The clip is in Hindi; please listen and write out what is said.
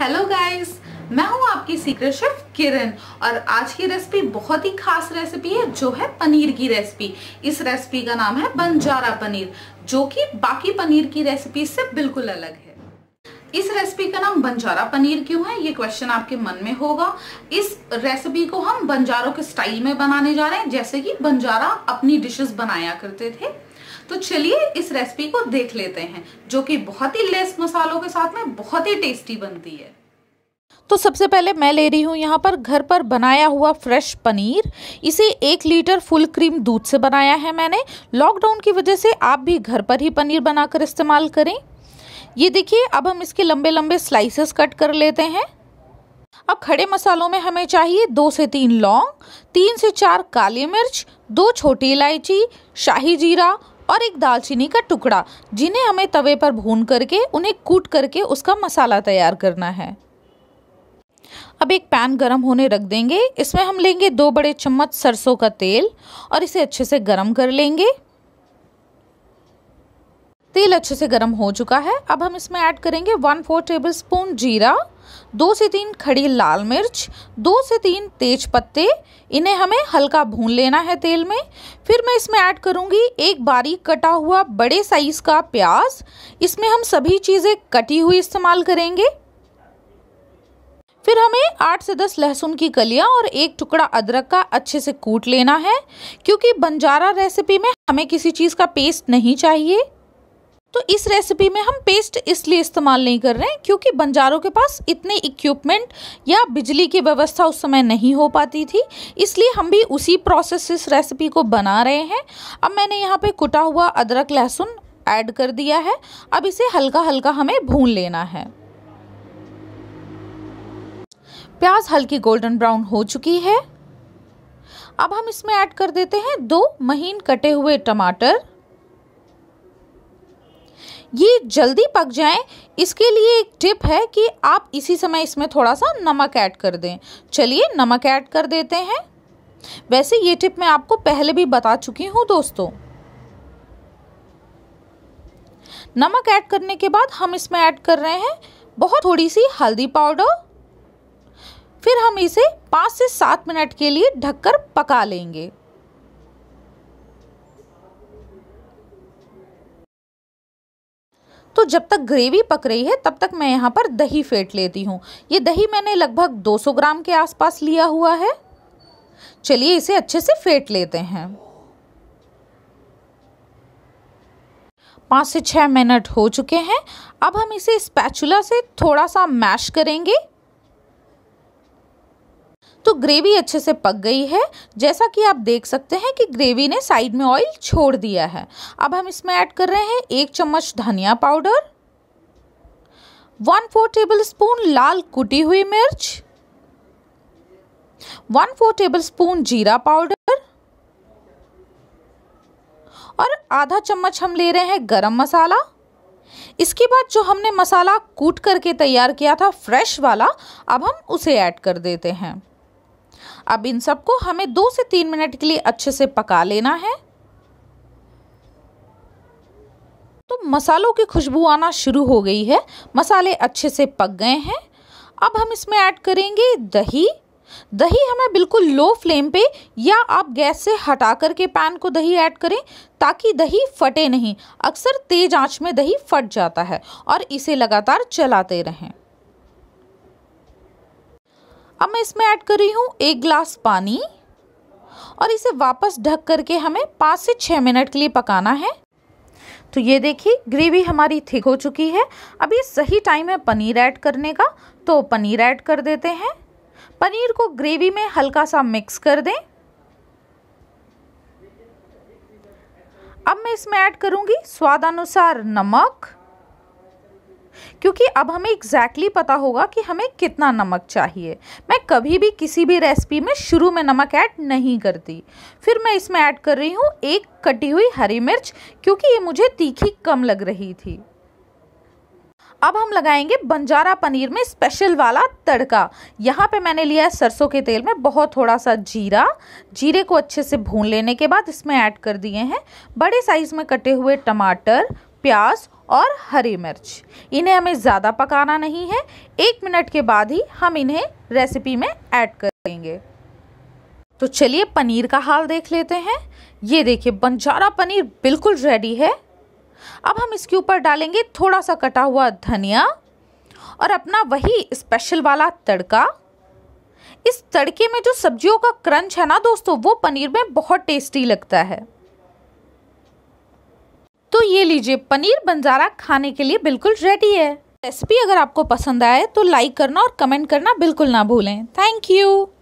हेलो गाइस मैं हूं आपकी सीक्रेट शेफ किरण और आज की रेसिपी बहुत ही खास रेसिपी है जो है पनीर की रेसिपी इस रेसिपी का नाम है बंजारा पनीर जो कि बाकी पनीर की रेसिपी से बिल्कुल अलग है इस रेसिपी का नाम बंजारा पनीर क्यों है ये क्वेश्चन आपके मन में होगा इस रेसिपी को हम बंजारों के स्टाइल में बनाने जा रहे हैं जैसे कि बंजारा अपनी डिशेस बनाया करते थे तो चलिए इस रेसिपी को देख लेते हैं जो कि बहुत ही लेस मसालों के साथ में बहुत ही टेस्टी बनती है तो सबसे पहले मैं ले रही हूँ यहाँ पर घर पर बनाया हुआ फ्रेश पनीर इसे एक लीटर फुल क्रीम दूध से बनाया है मैंने लॉकडाउन की वजह से आप भी घर पर ही पनीर बनाकर इस्तेमाल करें ये देखिए अब हम इसके लंबे लंबे स्लाइसेस कट कर लेते हैं अब खड़े मसालों में हमें चाहिए दो से तीन लौंग तीन से चार काली मिर्च दो छोटी इलायची शाही जीरा और एक दालचीनी का टुकड़ा जिन्हें हमें तवे पर भून करके उन्हें कूट करके उसका मसाला तैयार करना है अब एक पैन गरम होने रख देंगे इसमें हम लेंगे दो बड़े चम्मच सरसों का तेल और इसे अच्छे से गरम कर लेंगे तेल अच्छे से गरम हो चुका है अब हम इसमें ऐड करेंगे वन फोर टेबल स्पून जीरा दो से तीन खड़ी लाल मिर्च दो से तीन तेज पत्ते इन्हें हमें हल्का भून लेना है तेल में फिर मैं इसमें ऐड करूंगी एक बारीक कटा हुआ बड़े साइज़ का प्याज इसमें हम सभी चीज़ें कटी हुई इस्तेमाल करेंगे फिर हमें आठ से दस लहसुन की कलियां और एक टुकड़ा अदरक का अच्छे से कूट लेना है क्योंकि बंजारा रेसिपी में हमें किसी चीज़ का पेस्ट नहीं चाहिए तो इस रेसिपी में हम पेस्ट इसलिए इस्तेमाल नहीं कर रहे हैं क्योंकि बंजारों के पास इतने इक्विपमेंट या बिजली की व्यवस्था उस समय नहीं हो पाती थी इसलिए हम भी उसी प्रोसेस इस रेसिपी को बना रहे हैं अब मैंने यहाँ पे कुटा हुआ अदरक लहसुन ऐड कर दिया है अब इसे हल्का हल्का हमें भून लेना है प्याज हल्की गोल्डन ब्राउन हो चुकी है अब हम इसमें ऐड कर देते हैं दो महीन कटे हुए टमाटर ये जल्दी पक जाएं इसके लिए एक टिप है कि आप इसी समय इसमें थोड़ा सा नमक ऐड कर दें चलिए नमक ऐड कर देते हैं वैसे ये टिप मैं आपको पहले भी बता चुकी हूँ दोस्तों नमक ऐड करने के बाद हम इसमें ऐड कर रहे हैं बहुत थोड़ी सी हल्दी पाउडर फिर हम इसे पाँच से सात मिनट के लिए ढककर पका लेंगे तो जब तक ग्रेवी पक रही है तब तक मैं यहाँ पर दही फेंट लेती हूँ ये दही मैंने लगभग 200 ग्राम के आसपास लिया हुआ है चलिए इसे अच्छे से फेंट लेते हैं पाँच से छः मिनट हो चुके हैं अब हम इसे स्पैचुला से थोड़ा सा मैश करेंगे तो ग्रेवी अच्छे से पक गई है जैसा कि आप देख सकते हैं कि ग्रेवी ने साइड में ऑयल छोड़ दिया है अब हम इसमें ऐड कर रहे हैं एक चम्मच धनिया powder one four tablespoon लाल कुटी हुई मिर्च वन फोर टेबल स्पून जीरा पाउडर और आधा चम्मच हम ले रहे हैं गरम मसाला इसके बाद जो हमने मसाला कूट करके तैयार किया था फ्रेश वाला अब हम उसे ऐड कर देते हैं अब इन सबको हमें दो से तीन मिनट के लिए अच्छे से पका लेना है तो मसालों की खुशबू आना शुरू हो गई है मसाले अच्छे से पक गए हैं अब हम इसमें ऐड करेंगे दही दही हमें बिल्कुल लो फ्लेम पे या आप गैस से हटा करके पैन को दही ऐड करें ताकि दही फटे नहीं अक्सर तेज आंच में दही फट जाता है और इसे लगातार चलाते रहें अब मैं इसमें ऐड कर रही हूँ एक ग्लास पानी और इसे वापस ढक करके हमें पाँच से छः मिनट के लिए पकाना है तो ये देखिए ग्रेवी हमारी थिक हो चुकी है अब ये सही टाइम है पनीर ऐड करने का तो पनीर ऐड कर देते हैं पनीर को ग्रेवी में हल्का सा मिक्स कर दें अब मैं इसमें ऐड करूँगी स्वाद अनुसार नमक क्योंकि अब हमें एग्जैक्टली exactly पता होगा कि हमें कितना नमक चाहिए मैं कभी भी किसी भी रेसिपी में शुरू में नमक ऐड नहीं करती फिर मैं इसमें ऐड कर रही हूँ एक कटी हुई हरी मिर्च क्योंकि ये मुझे तीखी कम लग रही थी अब हम लगाएंगे बंजारा पनीर में स्पेशल वाला तड़का यहाँ पे मैंने लिया है सरसों के तेल में बहुत थोड़ा सा जीरा जीरे को अच्छे से भून लेने के बाद इसमें ऐड कर दिए हैं बड़े साइज़ में कटे हुए टमाटर प्याज और हरी मिर्च इन्हें हमें ज़्यादा पकाना नहीं है एक मिनट के बाद ही हम इन्हें रेसिपी में ऐड करेंगे तो चलिए पनीर का हाल देख लेते हैं ये देखिए बंजारा पनीर बिल्कुल रेडी है अब हम इसके ऊपर डालेंगे थोड़ा सा कटा हुआ धनिया और अपना वही स्पेशल वाला तड़का इस तड़के में जो सब्जियों का क्रंच है ना दोस्तों वो पनीर में बहुत टेस्टी लगता है ये लीजिए पनीर बंजारा खाने के लिए बिल्कुल रेडी है रेसिपी अगर आपको पसंद आए तो लाइक करना और कमेंट करना बिल्कुल ना भूलें थैंक यू